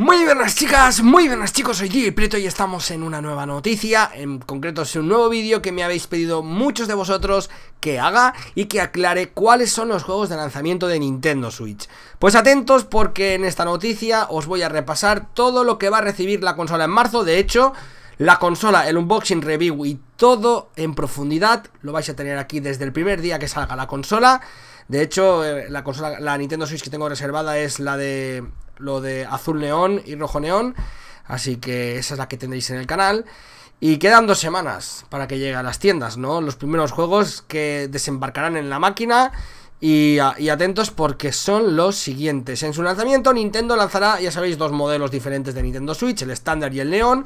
Muy buenas chicas, muy buenas chicos, soy Gigi Prieto y estamos en una nueva noticia, en concreto es un nuevo vídeo que me habéis pedido muchos de vosotros que haga y que aclare cuáles son los juegos de lanzamiento de Nintendo Switch. Pues atentos porque en esta noticia os voy a repasar todo lo que va a recibir la consola en marzo, de hecho... La consola, el unboxing, review y todo en profundidad, lo vais a tener aquí desde el primer día que salga la consola. De hecho, eh, la consola, la Nintendo Switch que tengo reservada es la de lo de azul neón y rojo neón, así que esa es la que tendréis en el canal. Y quedan dos semanas para que llegue a las tiendas, ¿no? Los primeros juegos que desembarcarán en la máquina y, y, atentos porque son los siguientes. En su lanzamiento, Nintendo lanzará, ya sabéis, dos modelos diferentes de Nintendo Switch, el estándar y el neón.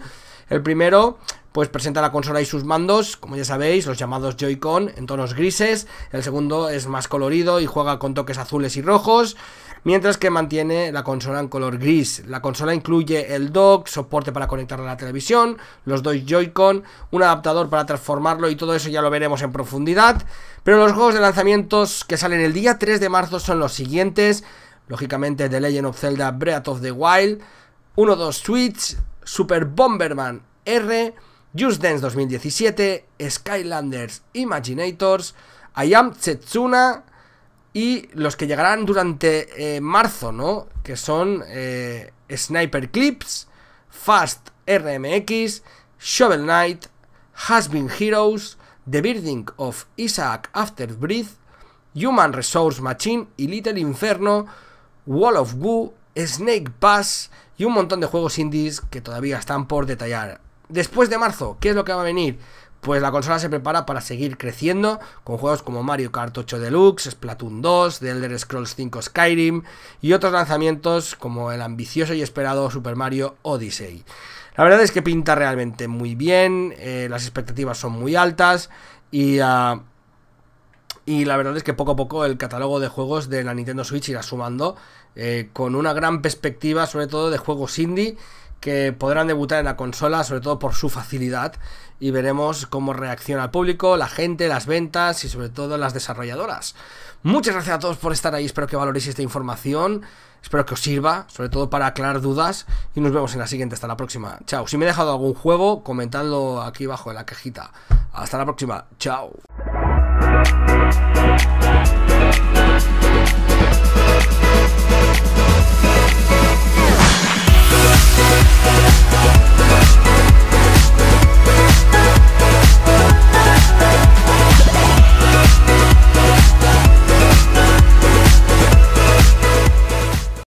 El primero, pues presenta la consola y sus mandos, como ya sabéis, los llamados Joy-Con en tonos grises. El segundo es más colorido y juega con toques azules y rojos, mientras que mantiene la consola en color gris. La consola incluye el dock, soporte para conectarla a la televisión, los dos Joy-Con, un adaptador para transformarlo y todo eso ya lo veremos en profundidad. Pero los juegos de lanzamientos que salen el día 3 de marzo son los siguientes. Lógicamente The Legend of Zelda Breath of the Wild, 1-2 Switch, Super Bomberman R, Just Dance 2017, Skylanders Imaginators, I Am Setsuna y los que llegarán durante eh, marzo, ¿no? Que son eh, Sniper Clips, Fast RMX, Shovel Knight, Has Been Heroes, The Building of Isaac After Breath, Human Resource Machine y Little Inferno, Wall of Woo, Snake Pass y un montón de juegos indies que todavía están por detallar. Después de marzo, ¿qué es lo que va a venir? Pues la consola se prepara para seguir creciendo con juegos como Mario Kart 8 Deluxe, Splatoon 2, The Elder Scrolls 5 Skyrim y otros lanzamientos como el ambicioso y esperado Super Mario Odyssey. La verdad es que pinta realmente muy bien, eh, las expectativas son muy altas y... Ah, y la verdad es que poco a poco el catálogo de juegos de la Nintendo Switch irá sumando eh, con una gran perspectiva, sobre todo de juegos indie que podrán debutar en la consola, sobre todo por su facilidad. Y veremos cómo reacciona el público, la gente, las ventas y sobre todo las desarrolladoras. Muchas gracias a todos por estar ahí, espero que valoréis esta información, espero que os sirva, sobre todo para aclarar dudas y nos vemos en la siguiente, hasta la próxima. Chao, si me he dejado algún juego, comentadlo aquí abajo en la cajita. Hasta la próxima, chao.